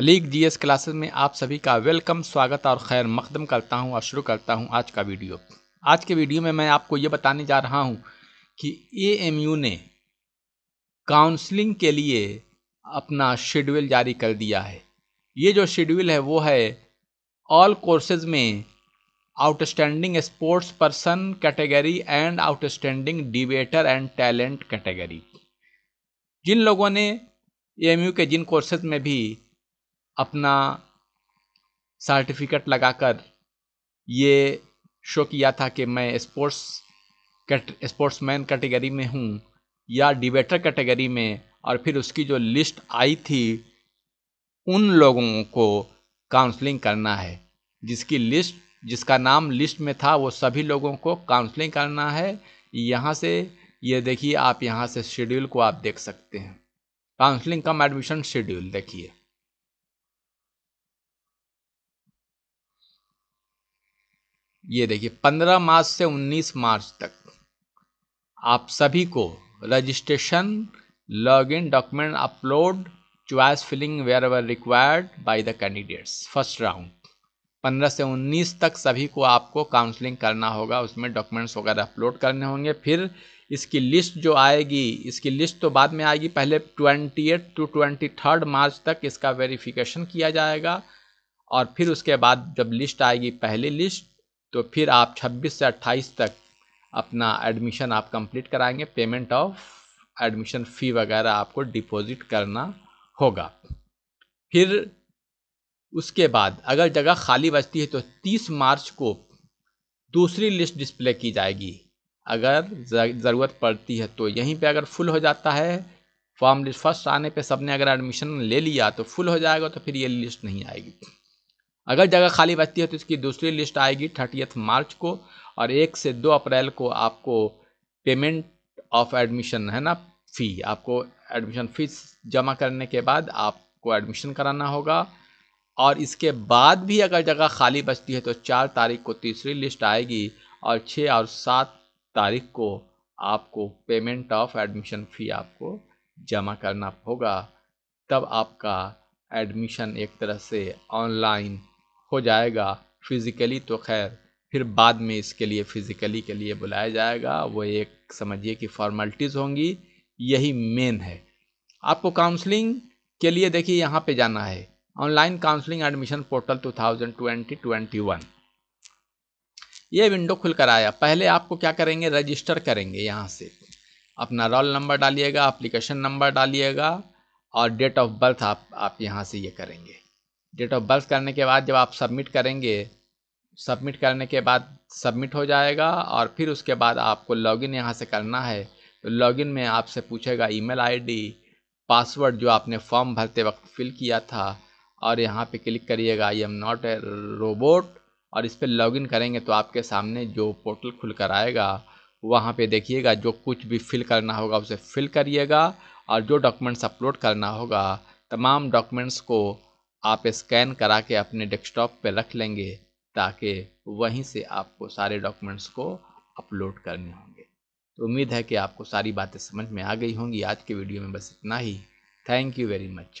league GS classes में आप सभी का वेलकम स्वागत और खैर मकदम करता हूं और शुरू करता हूं आज का वीडियो आज के वीडियो में मैं आपको ये बताने जा रहा हूं कि एएमयू ने काउंसलिंग के लिए अपना शेड्यूल जारी कर दिया है ये जो शेड्यूल है वो है ऑल कोर्सेज में outstanding sports person category and outstanding debater and talent category जिन लोगों ने एएमयू के जिन कोर्सेज में भी अपना सर्टिफिकेट लगाकर ये शो किया था कि मैं स्पोर्ट्स कट स्पोर्ट्समैन कैटेगरी में हूँ या डिबेटर कैटेगरी में और फिर उसकी जो लिस्ट आई थी उन लोगों को काउंसलिंग करना है जिसकी लिस्ट जिसका नाम लिस्ट में था वो सभी लोगों को काउंसलिंग करना है यहाँ से ये देखिए आप यहाँ से शेड्यूल को आप देख सकते हैं काउंसलिंग कम एडमिशन शेड्यूल देखिए ये देखिए 15 मार्च से 19 मार्च तक आप सभी को registration login document upload choice filling wherever required by the candidates first round 15 से 19 तक सभी को आपको काउंसलिंग करना होगा उसमें डॉक्यूमेंट्स वगैरह अपलोड करने होंगे फिर इसकी लिस्ट जो आएगी इसकी लिस्ट तो बाद में आएगी पहले twenty eight to twenty third March तक इसका वेरिफिकेशन किया जाएगा और फिर उसके बाद जब लिस्ट आएगी पहली लिस्ट तो फिर आप 26 से 28 तक अपना एडमिशन आप कंप्लीट कराएंगे पेमेंट ऑफ एडमिशन फ़ी वगैरह आपको डिपॉजिट करना होगा फिर उसके बाद अगर जगह खाली बचती है तो 30 मार्च को दूसरी लिस्ट डिस्प्ले की जाएगी अगर ज़रूरत पड़ती है तो यहीं पे अगर फुल हो जाता है फॉर्म लिस्ट फर्स्ट आने पे सबने अगर एडमिशन ले लिया तो फुल हो जाएगा तो फिर ये लिस्ट नहीं आएगी अगर जगह खाली बचती है तो इसकी दूसरी लिस्ट आएगी थर्टियथ मार्च को और एक से दो अप्रैल को आपको पेमेंट ऑफ एडमिशन है ना फ़ी आपको एडमिशन फीस जमा करने के बाद आपको एडमिशन कराना होगा और इसके बाद भी अगर जगह खाली बचती है तो चार तारीख को तीसरी लिस्ट आएगी और छः और सात तारीख को आपको पेमेंट ऑफ एडमिशन फ़ी आपको जमा करना होगा तब आपका एडमिशन एक तरह से ऑनलाइन हो जाएगा फिज़िकली तो खैर फिर बाद में इसके लिए फ़िज़िकली के लिए बुलाया जाएगा वो एक समझिए कि फॉर्मेलिटीज़ होंगी यही मेन है आपको काउंसलिंग के लिए देखिए यहाँ पे जाना है ऑनलाइन काउंसलिंग एडमिशन पोर्टल 2020-21 ये विंडो खुल कर आया पहले आपको क्या करेंगे रजिस्टर करेंगे यहाँ से अपना रोल नंबर डालिएगा अप्लीकेशन नंबर डालिएगा और डेट ऑफ बर्थ आप आप यहाँ से ये करेंगे डेट ऑफ बर्थ करने के बाद जब आप सबमिट करेंगे सबमिट करने के बाद सबमिट हो जाएगा और फिर उसके बाद आपको लॉगिन यहाँ से करना है तो लॉगिन में आपसे पूछेगा ईमेल आईडी पासवर्ड जो आपने फॉर्म भरते वक्त फिल किया था और यहाँ पे क्लिक करिएगा I am not a robot और इस पर लॉगिन करेंगे तो आपके सामने जो पोर्टल खुल कर आएगा वहाँ पर देखिएगा जो कुछ भी फिल करना होगा उसे फिल करिएगा और जो डॉक्यूमेंट्स अपलोड करना होगा तमाम डॉक्यूमेंट्स को आप स्कैन करा के अपने डेस्कटॉप पे रख लेंगे ताकि वहीं से आपको सारे डॉक्यूमेंट्स को अपलोड करने होंगे तो उम्मीद है कि आपको सारी बातें समझ में आ गई होंगी आज के वीडियो में बस इतना ही थैंक यू वेरी मच